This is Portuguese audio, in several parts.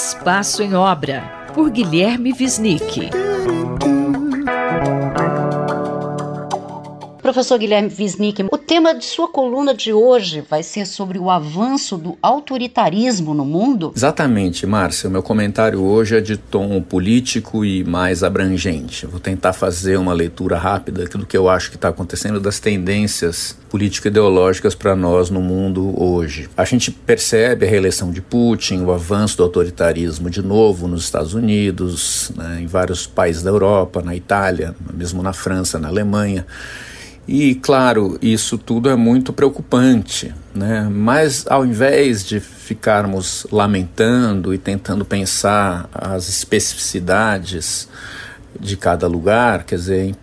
Espaço em Obra, por Guilherme Wisnik. Professor Guilherme Wisnik, o tema de sua coluna de hoje vai ser sobre o avanço do autoritarismo no mundo? Exatamente, Márcia. O meu comentário hoje é de tom político e mais abrangente. Vou tentar fazer uma leitura rápida do que eu acho que está acontecendo das tendências político-ideológicas para nós no mundo hoje. A gente percebe a reeleição de Putin, o avanço do autoritarismo de novo nos Estados Unidos, né, em vários países da Europa, na Itália, mesmo na França, na Alemanha. E claro, isso tudo é muito preocupante, né? Mas ao invés de ficarmos lamentando e tentando pensar as especificidades de cada lugar, quer dizer, é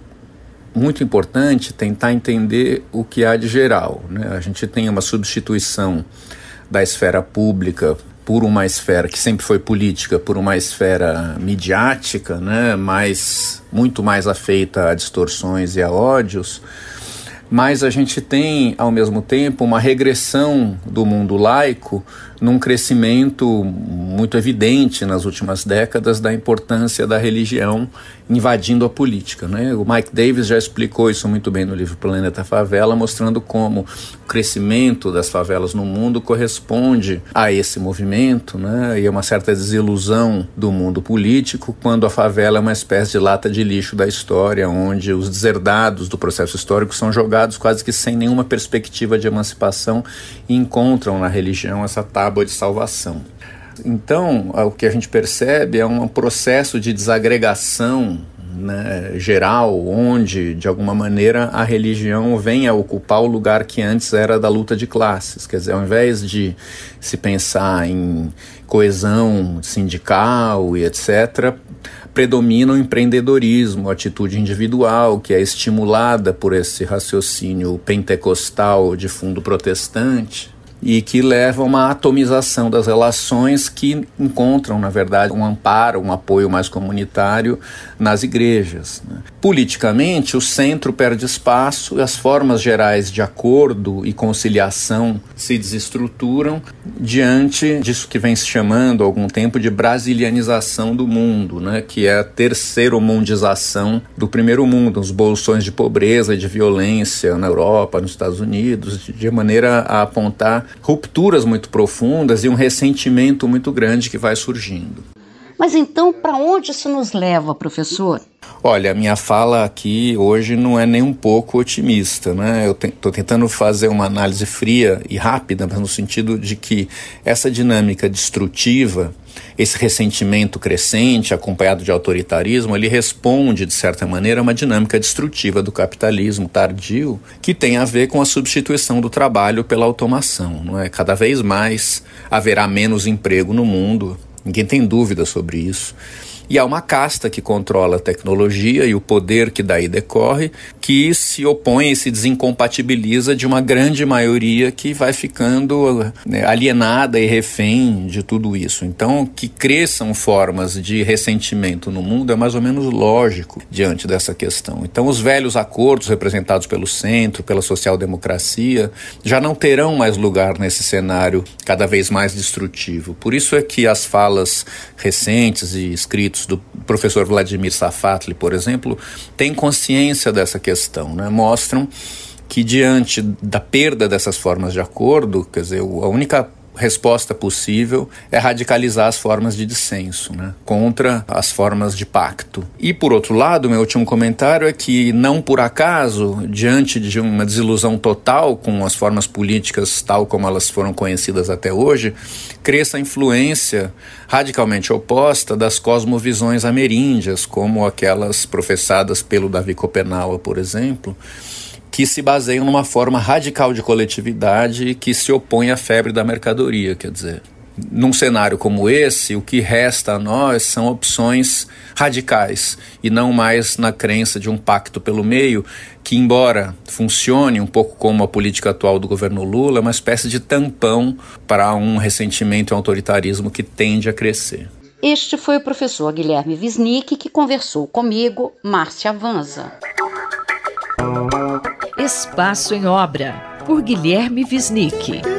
muito importante tentar entender o que há de geral. Né? A gente tem uma substituição da esfera pública por uma esfera que sempre foi política, por uma esfera midiática, né? mas muito mais afeita a distorções e a ódios mas a gente tem, ao mesmo tempo, uma regressão do mundo laico num crescimento muito evidente nas últimas décadas da importância da religião invadindo a política. Né? O Mike Davis já explicou isso muito bem no livro Planeta Favela, mostrando como o crescimento das favelas no mundo corresponde a esse movimento né? e a é uma certa desilusão do mundo político quando a favela é uma espécie de lata de lixo da história, onde os deserdados do processo histórico são jogados quase que sem nenhuma perspectiva de emancipação encontram na religião essa tábua de salvação. Então, o que a gente percebe é um processo de desagregação né, geral, onde, de alguma maneira, a religião vem a ocupar o lugar que antes era da luta de classes. Quer dizer, ao invés de se pensar em coesão sindical e etc., predomina o empreendedorismo, a atitude individual, que é estimulada por esse raciocínio pentecostal de fundo protestante, e que leva a uma atomização das relações que encontram, na verdade, um amparo, um apoio mais comunitário nas igrejas. Né? Politicamente, o centro perde espaço e as formas gerais de acordo e conciliação se desestruturam diante disso que vem se chamando há algum tempo de brasilianização do mundo, né? que é a terceiromundização mundização do primeiro mundo, os bolsões de pobreza e de violência na Europa, nos Estados Unidos, de maneira a apontar rupturas muito profundas e um ressentimento muito grande que vai surgindo. Mas então, para onde isso nos leva, professor? Olha, a minha fala aqui hoje não é nem um pouco otimista, né? Eu estou te tentando fazer uma análise fria e rápida, mas no sentido de que essa dinâmica destrutiva, esse ressentimento crescente acompanhado de autoritarismo, ele responde, de certa maneira, a uma dinâmica destrutiva do capitalismo tardio, que tem a ver com a substituição do trabalho pela automação. Não é? Cada vez mais haverá menos emprego no mundo, ninguém tem dúvida sobre isso. E há uma casta que controla a tecnologia e o poder que daí decorre, que se opõe e se desincompatibiliza de uma grande maioria que vai ficando né, alienada e refém de tudo isso. Então, que cresçam formas de ressentimento no mundo é mais ou menos lógico diante dessa questão. Então, os velhos acordos representados pelo centro, pela social-democracia, já não terão mais lugar nesse cenário cada vez mais destrutivo. Por isso é que as falas recentes e escritas escritos do professor Vladimir Safatli, por exemplo, têm consciência dessa questão, né? mostram que diante da perda dessas formas de acordo, quer dizer, a única resposta possível é radicalizar as formas de dissenso, né? contra as formas de pacto. E por outro lado, meu último comentário é que não por acaso, diante de uma desilusão total com as formas políticas tal como elas foram conhecidas até hoje, cresça a influência radicalmente oposta das cosmovisões ameríndias, como aquelas professadas pelo Davi Copenaua, por exemplo, que se baseiam numa forma radical de coletividade que se opõe à febre da mercadoria, quer dizer. Num cenário como esse, o que resta a nós são opções radicais e não mais na crença de um pacto pelo meio, que, embora funcione um pouco como a política atual do governo Lula, é uma espécie de tampão para um ressentimento e um autoritarismo que tende a crescer. Este foi o professor Guilherme Visnick que conversou comigo, Márcia Vanza. Espaço em Obra, por Guilherme Wisnik.